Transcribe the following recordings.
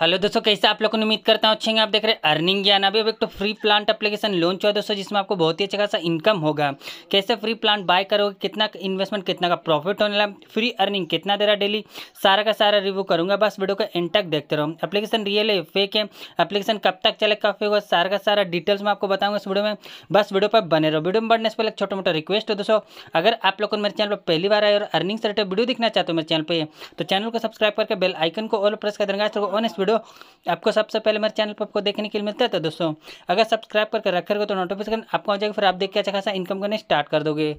hello दोस्तों कैसे आप लोगों को उम्मीद करता हूँ अच्छे आप देख रहे हैं अर्निंग ज्ञान अभी अब एक तो फ्री प्लांट एप्लीकेशन लॉन्च हुआ दोस्तों जिसमें आपको बहुत ही अच्छा खासा इनकम होगा कैसे फ्री प्लांट बाय करोगे कितना इन्वेस्टमेंट कितना का प्रॉफिट होने लगा फ्री अर्निंग कितना दे रहा डेली सारा का सारा रिव्यू करूँगा बस वीडियो को एंड देखते रहो एप्लीकेशन रियल है फेक है एप्लीकेशन कब तक चले कब फेक सारा का सारा डिटेल्स मैं आपको बताऊँगा इस वीडियो में बस वीडियो पर बने रहो वीडियो में बढ़ने से पहले छोटा मोटा रिक्वेस्ट है दोस्तों अगर आप लोग को मेरे चैनल पर पहली बार आए और अर्निंग से रिलेटेड वीडियो देखना चाहते हो मेरे चैनल पर तो चैनल को सब्सक्राइब करके बेल आइकन को और प्रेस कर देंगे ऑन तो इस वीडियो आपको सबसे पहले मेरे चैनल पर आपको देखने के लिए मिलता है तो दोस्तों अगर सब्सक्राइब करके रखे तो नोटिफिकेशन आपको आ जाएगा फिर आप देख के अच्छा खासा इनकम करने स्टार्ट कर दोगे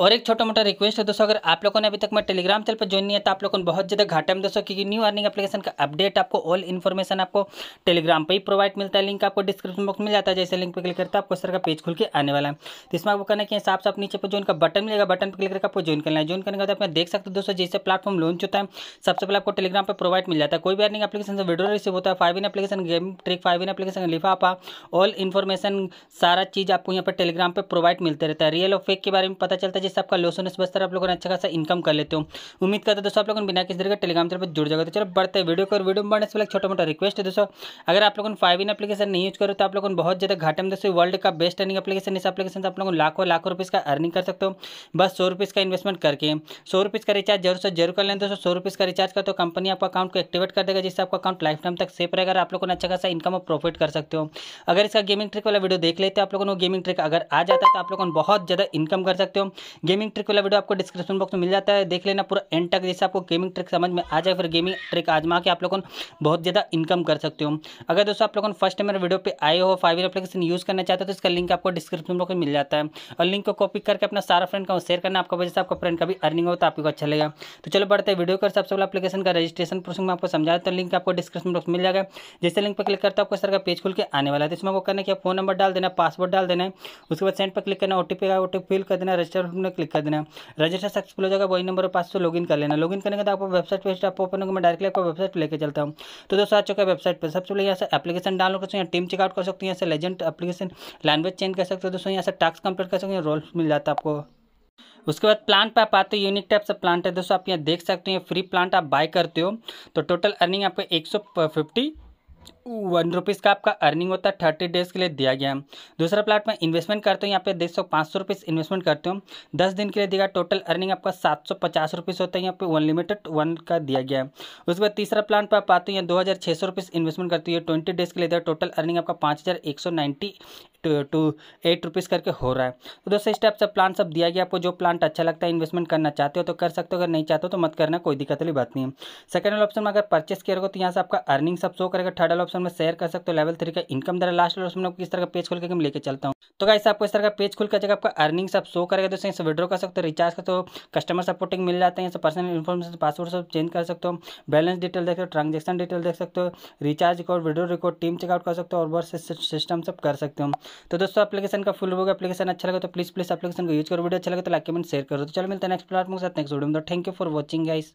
और एक छोटा मोटा रिक्वेस्ट है दोस्तों अगर आप लोगों ने अभी तक मैं टेलीग्राम चैनल पर ज्वाइन नहीं है तो आप लोगों को बहुत ज़्यादा घाटा में दोस्तों क्योंकि न्यू अर्निंग एप्लीकेशन का अपडेट आपको ऑल इन्फॉर्मेशन आपको टेलीग्राम पर ही प्रोवाइड मिलता है लिंक आपको डिस्क्रिप्शन बॉक्स मिल जाता है जैसे लिंक पर क्लिक करता है आपको सर का पेज खुल के आने वाला है तो इसमें आपको करना है कि हिसाब से आप नीचे पर जो का बटन मिलेगा बटन पर क्लिक करके आपको ज्वाइन करना है ज्वाइन करने के बाद आप देख सकते हो दोस्तों जैसे प्लेटफॉर्म लॉन्च होता है सबसे पहले आपको टेलीग्राम पर प्रोवाइड मिल जाता है कोई भी अर्निंग एप्लीकेशन से वीडियो रिसीव होता है five in application game trick five in application लिफाफा ऑल इन्फॉर्मेशन सारा चीज़ आपको यहाँ पर टेलीग्राम पर प्रोवाइड मिलते रहता है रियल और फेक के बारे में पता चलता है जिससे आपका लॉस होने से बचता आप लोगों ने अच्छा खासा इनकम कर लेते हो उम्मीद करते दोस्तों आप लोगों ने बिना किसी तरीके टेलीग्राम चैनल पर जुड़ जाएगा तो चलो बढ़ते हैं वीडियो को और वीडियो में बढ़ने से पहले छोटा मोटा रिक्वेस्ट है दोस्तों अगर आप लोगों ने फाइव इन अपलीकेशन नहीं यूज करो तो आप लोगों बहुत ज़्यादा घाटे में दोस्तों वर्ल्ड का बेस्ट अर्निंग अपलीकेशन इस अपलीकेशन से आप लोगों लाखों लाखों रुपीज़ का अर्निंग कर सकते हो बस सौ रुपीज़ का इन्वेस्टमेंट करके सौ रुपीज़ का रिचार्ज जरूर से जरूर कर लें दोस्तों सौ रुपीज़ का रिचार्ज कर तो कंपनी आपका अकाउंट को एक्टिवेट कर देगा जिससे आपका अकाउंट लाइफ टाइम तक सेफ रहेगा आप लोगों ने अच्छा खासा इनकम और प्रॉफिट कर सकते हो अगर इसका गेमिंग ट्रिक वाला वीडियो देख लेते हैं आप लोगों को गेमिंग ट्रिक अगर आ जाता है तो आप लोगों को बहुत ज़्यादा इनकम कर सकते सकते हो गेमिंग ट्रिक वाला वीडियो आपको डिस्क्रिप्शन बॉक्स में मिल जाता है देख लेना पूरा एंड तक जैसे आपको गेमिंग ट्रिक समझ में आ जाए फिर गेमिंग ट्रिक आजमा के आप लोगों बहुत ज़्यादा इनकम कर सकते हो अगर दोस्तों आप लोगों फर्स्ट टाइम मेरे वीडियो पर आए हो फाइव एप्लीकेशन यूज़ करना चाहते हो तो इसका लिंक आपको डिस्क्रिप्शन बॉक्स में मिल जाता है और लिंक को कॉपी करके अपना सारा फ्रेंड का शेयर करना आपका वजह से आपका फ्रेंड का भी अर्निंग हो तो आपको अच्छा लगेगा तो चलो बढ़ते हैं वीडियो कर सबसे पहले एप्लीकेशन का रजिस्ट्रेशन प्रोसेस में आपको समझा तो लिंक आपको डिस्क्रिप्शन बॉक्स मिल जाएगा जैसे लिंक पर क्लिक करता है आपको सर का पेज खुल के आने वाला है तो इसमें आपको करना है कि फोन नंबर डाल देना पासवर्ड डाल देना है उसके बाद सेंड पर क्लिक करना ओटीपी का ओटीपी फिल कर देना रजिस्टर पर क्लिक कर देना रजिस्टर सक्सेसफुल हो जाएगा वही नंबर पास से लॉगिन कर लेना लॉगिन करने के बाद आपको वेबसाइट पर आपको ओपन होगा मैं डायरेक्टली आपको वेबसाइट पर लेकर चलता हूँ तो दोस्तों आ चुका है वेबसाइट पर सबसे पहले यहाँ से एप्लीकेशन डाउनलोड कर सकते हैं टीम चेकआउट कर सकते हैं यहाँ से लेजेंड एप्लीकेशन लैंग्वेज चेंज कर सकते हो दोस्तों यहाँ से टास्क कंप्लीट कर सकते हैं रोल मिल जाता है आपको उसके बाद प्लांट पे आप आते हो यूनिक टाइप से प्लांट है दोस्तों आप यहाँ देख सकते हो फ्री प्लांट आप बाय करते हो तो टोटल अर्निंग आपको एक सौ फिफ्टी वन रुपीज़ का आपका अर्निंग होता है थर्टी डेज़ के लिए दिया गया है दूसरा प्लाट में इन्वेस्टमेंट करते हो यहाँ पे देख सौ पाँच सौ रुपीज़ इन्वेस्टमेंट करते हो दस दिन के लिए दिया टोटल अर्निंग आपका सात सौ पचास रुपीज़ होता है यहाँ पे वन लिमिटेड वन का दिया गया है उसके बाद तीसरा प्लान पर आप आते हो दो हज़ार छः सौ रुपीज़ इन्वेस्टमेंट करते हो ट्वेंटी डेज़ के लिए दिया टोटल अर्निंग आपका पाँच हज़ार एक सौ टू टू एट रुपीज़ करके हो रहा है तो दोस्तों स्टेप सब प्लान सब दिया गया आपको जो प्लांट अच्छा लगता है इन्वेस्टमेंट करना चाहते हो तो कर सकते हो अगर नहीं चाहते हो तो मत करना कोई दिक्कत वाली बात नहीं है सेकंड ऑप्शन में अगर परचेस करोगे तो यहाँ से आपका अर्निंग सब शो करेगा थर्ड ऑप्शन ऑप्शन में शेयर कर सकते हो लेवल थ्री का इनकम दर लास्ट ऑप्शन में किस तरह का पेज खोल के लेकर लेके चलता हूँ तो कैसे आपको इस तरह का पेज खुल कर जगह आपका अर्निंग सब शो करेगा तो इसे विड्रॉ कर सकते हो रिचार्ज का तो कस्टमर सपोर्टिंग मिल जाते हैं पर्सनल इन्फॉर्मेशन पासवर्ड सब चेंज कर सकते हो बैलेंस डिटेल देख सकते हो ट्रांजेक्शन डिटेल देख सकते हो recharge record withdraw record team checkout कर सकते हो और बहुत सिस्टम सब कर सकते हो तो दोस्तों अपलीकेशन का फुल होगा अपलीकेशन अच्छा लगा तो प्लीज़ प्लीज़ अपलीकेशन को यूज करो वीडियो अच्छा लगा तो लाइक कमेंट शेयर करो तो चलो मिलते हैं नेक्स्ट प्लेटफॉर्म के साथ नेक्स्ट वीडियो में thank you for watching guys